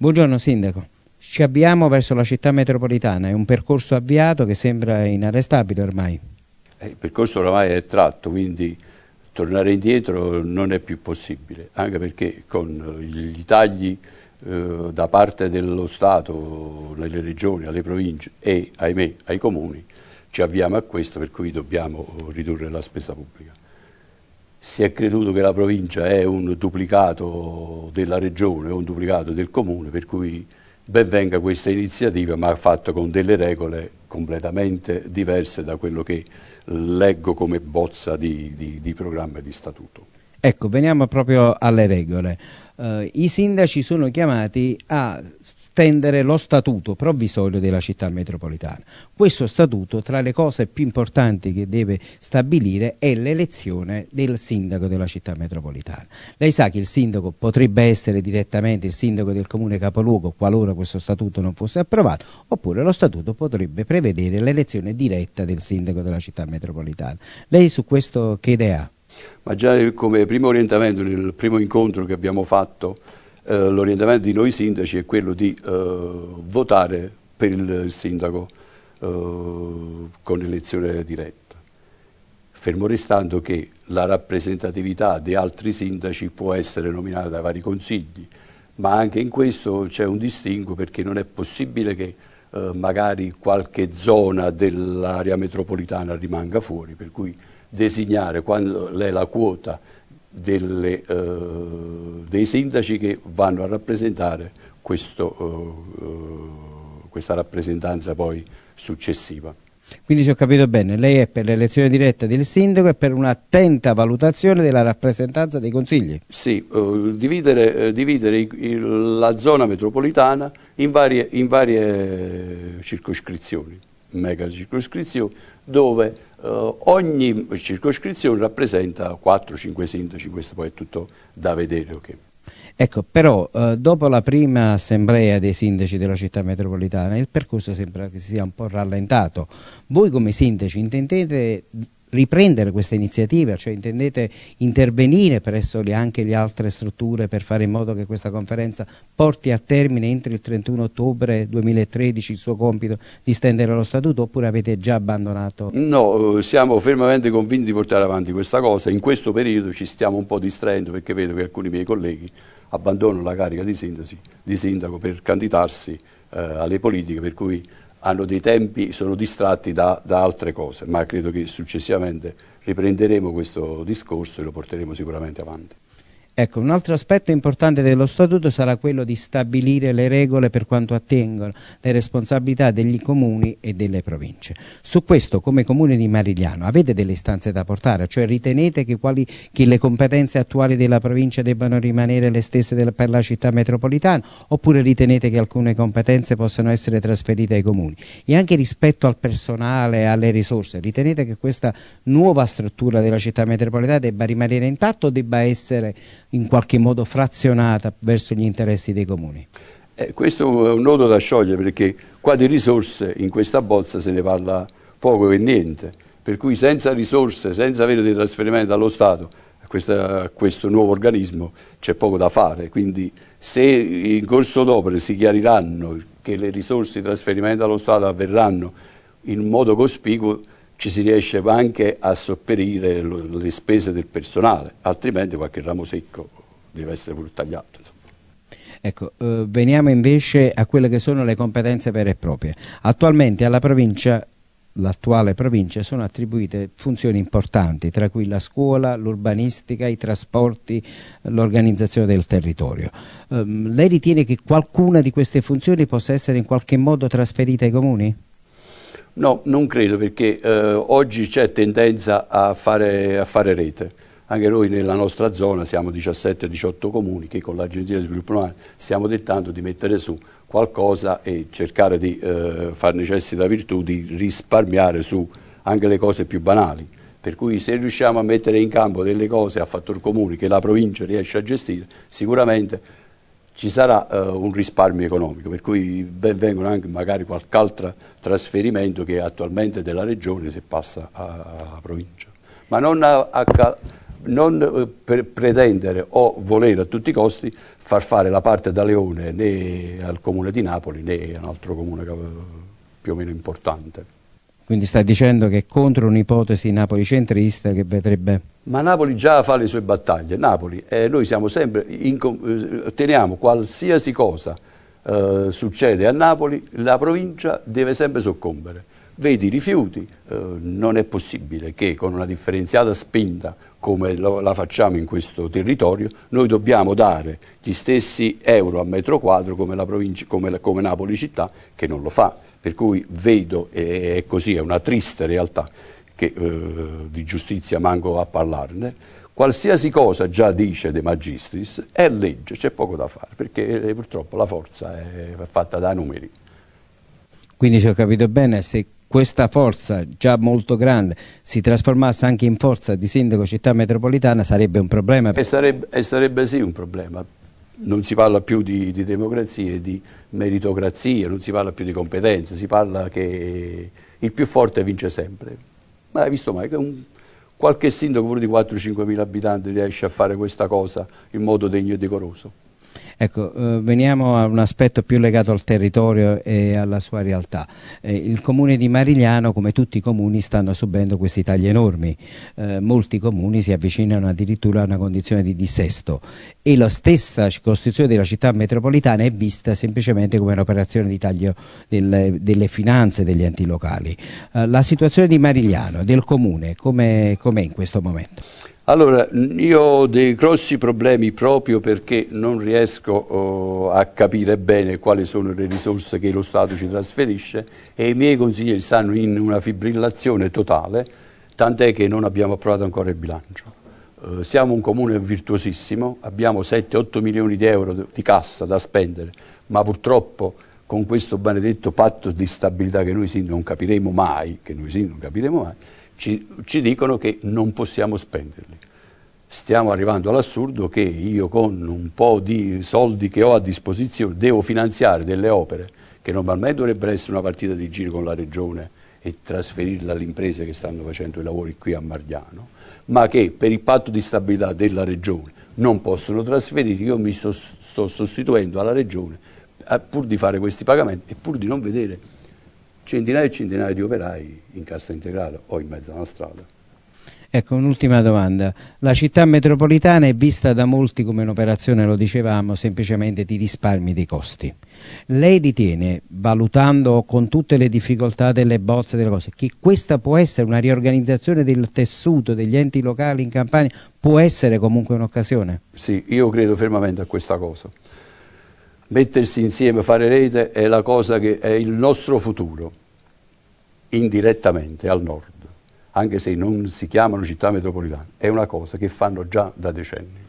Buongiorno Sindaco. Ci avviamo verso la città metropolitana, è un percorso avviato che sembra inarrestabile ormai. Eh, il percorso ormai è tratto, quindi tornare indietro non è più possibile, anche perché con i tagli eh, da parte dello Stato, nelle regioni, alle province e ahimè ai comuni, ci avviamo a questo per cui dobbiamo ridurre la spesa pubblica si è creduto che la provincia è un duplicato della regione, un duplicato del comune, per cui ben venga questa iniziativa, ma fatta con delle regole completamente diverse da quello che leggo come bozza di, di, di programma e di statuto. Ecco, veniamo proprio alle regole. Uh, I sindaci sono chiamati a stendere lo statuto provvisorio della città metropolitana. Questo statuto tra le cose più importanti che deve stabilire è l'elezione del sindaco della città metropolitana. Lei sa che il sindaco potrebbe essere direttamente il sindaco del comune capoluogo qualora questo statuto non fosse approvato oppure lo statuto potrebbe prevedere l'elezione diretta del sindaco della città metropolitana. Lei su questo che idea ha? Ma già come primo orientamento nel primo incontro che abbiamo fatto eh, l'orientamento di noi sindaci è quello di eh, votare per il, il sindaco eh, con elezione diretta, fermo restando che la rappresentatività di altri sindaci può essere nominata da vari consigli, ma anche in questo c'è un distinguo perché non è possibile che eh, magari qualche zona dell'area metropolitana rimanga fuori, per cui designare qual è la quota delle, uh, dei sindaci che vanno a rappresentare questo, uh, questa rappresentanza poi successiva. Quindi se ho capito bene, lei è per l'elezione diretta del sindaco e per un'attenta valutazione della rappresentanza dei consigli? Sì, uh, dividere, dividere il, la zona metropolitana in varie, in varie circoscrizioni, mega circoscrizioni, dove Uh, ogni circoscrizione rappresenta 4-5 sindaci, questo poi è tutto da vedere. Okay. Ecco, però eh, dopo la prima assemblea dei sindaci della città metropolitana il percorso sembra che si sia un po' rallentato. Voi come sindaci intendete riprendere questa iniziativa, cioè intendete intervenire presso le, anche le altre strutture per fare in modo che questa conferenza porti a termine entro il 31 ottobre 2013 il suo compito di stendere lo statuto oppure avete già abbandonato? No, eh, siamo fermamente convinti di portare avanti questa cosa, in questo periodo ci stiamo un po' distraendo perché vedo che alcuni miei colleghi abbandonano la carica di, sindasi, di sindaco per candidarsi eh, alle politiche per cui hanno dei tempi, sono distratti da, da altre cose, ma credo che successivamente riprenderemo questo discorso e lo porteremo sicuramente avanti. Ecco, un altro aspetto importante dello Statuto sarà quello di stabilire le regole per quanto attengono le responsabilità degli comuni e delle province. Su questo, come Comune di Marigliano, avete delle istanze da portare? Cioè ritenete che, quali, che le competenze attuali della provincia debbano rimanere le stesse del, per la città metropolitana oppure ritenete che alcune competenze possano essere trasferite ai comuni? E anche rispetto al personale, e alle risorse, ritenete che questa nuova struttura della città metropolitana debba rimanere intatta o debba essere in qualche modo frazionata verso gli interessi dei comuni. Eh, questo è un nodo da sciogliere perché qua di risorse in questa bozza se ne parla poco e niente, per cui senza risorse, senza avere dei trasferimenti dallo Stato a, questa, a questo nuovo organismo c'è poco da fare, quindi se in corso d'opera si chiariranno che le risorse di trasferimento dallo Stato avverranno in modo cospicuo ci si riesce anche a sopperire le spese del personale, altrimenti qualche ramo secco deve essere pure tagliato. Insomma. Ecco, eh, veniamo invece a quelle che sono le competenze vere e proprie. Attualmente alla provincia l'attuale provincia sono attribuite funzioni importanti, tra cui la scuola, l'urbanistica, i trasporti, l'organizzazione del territorio. Um, lei ritiene che qualcuna di queste funzioni possa essere in qualche modo trasferita ai comuni? No, non credo perché eh, oggi c'è tendenza a fare, a fare, rete. Anche noi nella nostra zona siamo 17-18 comuni che con l'Agenzia di Sviluppo Nuovo stiamo tentando di mettere su qualcosa e cercare di eh, far necessità virtù di risparmiare su anche le cose più banali. Per cui se riusciamo a mettere in campo delle cose a fattor comune che la provincia riesce a gestire, sicuramente ci sarà uh, un risparmio economico, per cui ben vengono anche magari qualche altro trasferimento che attualmente della regione se passa a provincia. Ma non, a, a, non eh, pretendere o volere a tutti i costi far fare la parte da Leone né al comune di Napoli né a un altro comune eh, più o meno importante. Quindi sta dicendo che è contro un'ipotesi napoli-centrista che vedrebbe... Ma Napoli già fa le sue battaglie. Napoli, eh, noi siamo sempre, in, eh, teniamo qualsiasi cosa eh, succede a Napoli, la provincia deve sempre soccombere. Vedi i rifiuti, eh, non è possibile che con una differenziata spinta come lo, la facciamo in questo territorio, noi dobbiamo dare gli stessi euro a metro quadro come, come, come Napoli città che non lo fa per cui vedo, e è così, è una triste realtà, che eh, di giustizia manco a parlarne, qualsiasi cosa già dice De Magistris è legge, c'è poco da fare, perché eh, purtroppo la forza è fatta da numeri. Quindi se ho capito bene, se questa forza già molto grande si trasformasse anche in forza di sindaco città metropolitana sarebbe un problema? E sarebbe, e sarebbe sì un problema, non si parla più di, di democrazia e di meritocrazia, non si parla più di competenze, si parla che il più forte vince sempre. Ma hai visto mai che un, qualche sindaco pure di 4-5 mila abitanti riesce a fare questa cosa in modo degno e decoroso? Ecco, eh, veniamo a un aspetto più legato al territorio e alla sua realtà. Eh, il comune di Marigliano, come tutti i comuni, stanno subendo questi tagli enormi. Eh, molti comuni si avvicinano addirittura a una condizione di dissesto e la stessa costituzione della città metropolitana è vista semplicemente come un'operazione di taglio delle, delle, finanze degli enti locali. Eh, la situazione di Marigliano, del comune, com'è è in questo momento? Allora, io ho dei grossi problemi proprio perché non riesco oh, a capire bene quali sono le risorse che lo Stato ci trasferisce e i miei consiglieri stanno in una fibrillazione totale, tant'è che non abbiamo approvato ancora il bilancio. Eh, siamo un comune virtuosissimo, abbiamo 7-8 milioni di euro di cassa da spendere, ma purtroppo con questo benedetto patto di stabilità che noi sindaco non capiremo mai, che noi sindaco non capiremo mai, ci, ci dicono che non possiamo spenderli. Stiamo arrivando all'assurdo che io con un po' di soldi che ho a disposizione devo finanziare delle opere che normalmente dovrebbero essere una partita di giro con la regione e trasferirla alle imprese che stanno facendo i lavori qui a Mardiano, ma che per il patto di stabilità della regione non possono trasferire, io mi sto, sto sostituendo alla regione eh, pur di fare questi pagamenti e pur di non vedere centinaia e centinaia di operai in cassa integrale o in mezzo alla strada. Ecco, un'ultima domanda. La città metropolitana è vista da molti come un'operazione, lo dicevamo, semplicemente di risparmi dei costi. Lei ritiene, valutando con tutte le difficoltà delle bozze delle cose, che questa può essere una riorganizzazione del tessuto degli enti locali in Campania? Può essere comunque un'occasione? Sì, io credo fermamente a questa cosa mettersi insieme, fare rete è la cosa che è il nostro futuro, indirettamente al nord, anche se non si chiamano città metropolitane, è una cosa che fanno già da decenni.